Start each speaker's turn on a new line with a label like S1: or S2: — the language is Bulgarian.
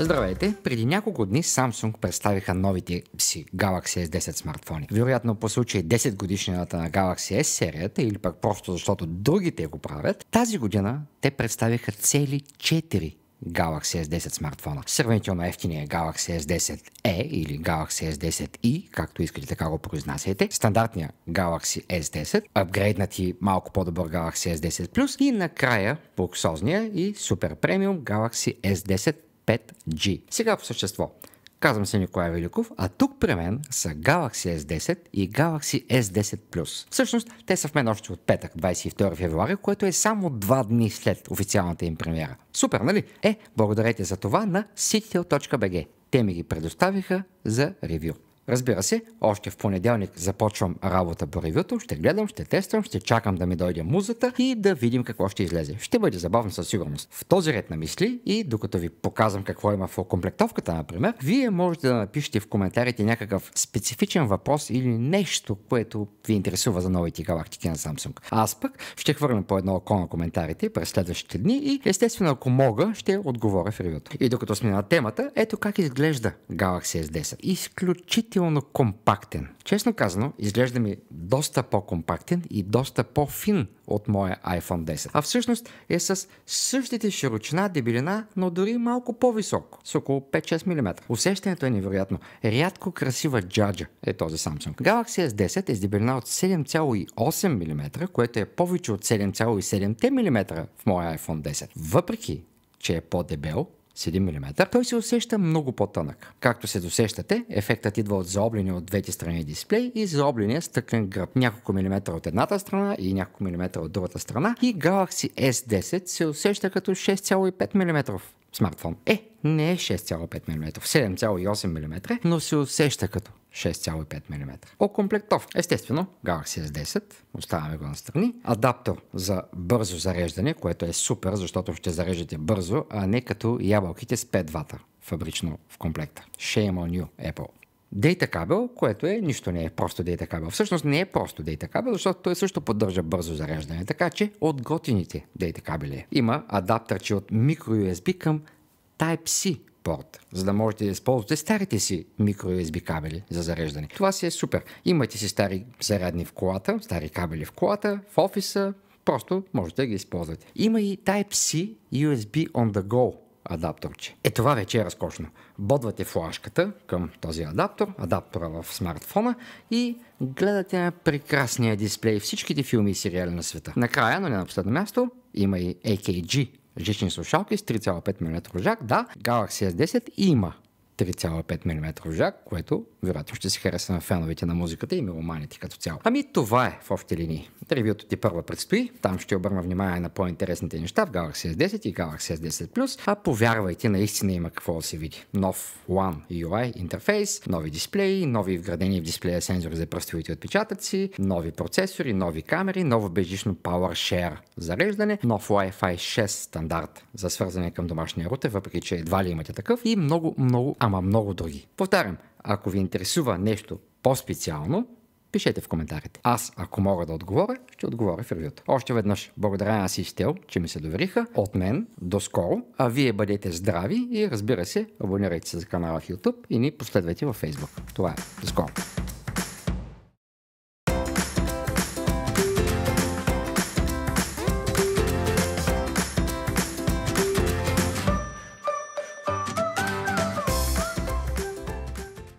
S1: Здравейте! Преди няколко дни Samsung представиха новите си Galaxy S10 смартфони. Вероятно по случай 10 годишнината на Galaxy S серията или пък просто защото другите го правят, тази година те представиха цели 4 Galaxy S10 смартфона. Сравнително ефтиния Galaxy S10e или Galaxy s 10 e както искате така го произнасяйте, стандартния Galaxy S10, апгрейднат и малко по-добър Galaxy S10 и накрая буксозния и супер премиум Galaxy S10 5G. Сега по същество. Казвам се Николай Великов, а тук при мен са Galaxy S10 и Galaxy S10+. Всъщност, те са в мен още от петък, 22 февруари, което е само два дни след официалната им премиера. Супер, нали? Е, благодарете за това на citytel.bg. Те ми ги предоставиха за ревю. Разбира се, още в понеделник започвам работа по ревюто, ще гледам, ще тествам, ще чакам да ми дойде музата и да видим какво ще излезе. Ще бъде забавно със сигурност. В този ред на мисли и докато ви показвам какво има в комплектовката, например, вие можете да напишете в коментарите някакъв специфичен въпрос или нещо, което ви интересува за новите галактики на Samsung. Аз пък ще хвърлям по едно око на коментарите през следващите дни и естествено, ако мога, ще отговоря в ревюто. И докато сме на темата, ето как изглежда Galaxy S10. Изключително сравнително компактен. Честно казано, изглежда ми доста по-компактен и доста по-фин от моя iPhone 10. А всъщност е с същите широчина, дебелина, но дори малко по-висок, с около 5-6 мм. Усещането е невероятно. Рядко красива джаджа е този Samsung. Galaxy S10 е с дебелина от 7,8 мм, което е повече от 7,7 мм в моя iPhone 10. Въпреки, че е по-дебел, 1 мм, той се усеща много по-тънък. Както се досещате, ефектът идва от заобления от двете страни дисплей и заобления стъклен гръб. Няколко милиметра от едната страна и няколко милиметра от другата страна и Galaxy S10 се усеща като 6,5 мм смартфон. Е, не е 6,5 мм, 7,8 мм, но се усеща като. 6,5 мм. Окомплектов. Естествено, Galaxy S10, оставяме го настрани. Адаптор Адаптер за бързо зареждане, което е супер, защото ще зареждате бързо, а не като ябълките с 5 вата фабрично в комплекта. Shame on you, Apple. Дейта кабел, което е нищо не е просто дейта кабел. Всъщност не е просто дейта кабел, защото той също поддържа бързо зареждане. Така че от готините дейта кабели има адаптерче от microUSB към Type-C порт, за да можете да използвате старите си микро USB кабели за зареждане. Това си е супер. Имате си стари зарядни в колата, стари кабели в колата, в офиса, просто можете да ги използвате. Има и Type-C USB on the go адапторче. Е, това вече е разкошно. Бодвате флашката към този адаптор, адаптора в смартфона и гледате на прекрасния дисплей всичките филми и сериали на света. Накрая, но не на последно място, има и AKG жични слушалки с 3,5 мм жак. Да, Galaxy S10 има 3,5 мм жак, което вероятно ще се хареса на феновете на музиката и меломаните като цяло. Ами това е в общи линии. Ревюто ти първа предстои. Там ще обърна внимание на по-интересните неща в Galaxy S10 и Galaxy S10+. А повярвайте, наистина има какво да се види. Нов One UI интерфейс, нови дисплеи, нови вградени в дисплея сензори за пръстовите отпечатъци, нови процесори, нови камери, ново бежично PowerShare зареждане, нов Wi-Fi 6 стандарт за свързане към домашния рутер, въпреки че едва ли имате такъв и много, много, ама много други. Повтарям, ако ви интересува нещо по-специално, Пишете в коментарите. Аз, ако мога да отговоря, ще отговоря в ревюто. Още веднъж, благодаря на Систел, че ми се довериха. От мен, до скоро. А вие бъдете здрави и разбира се, абонирайте се за канала в YouTube и ни последвайте във Facebook. Това е. До скоро.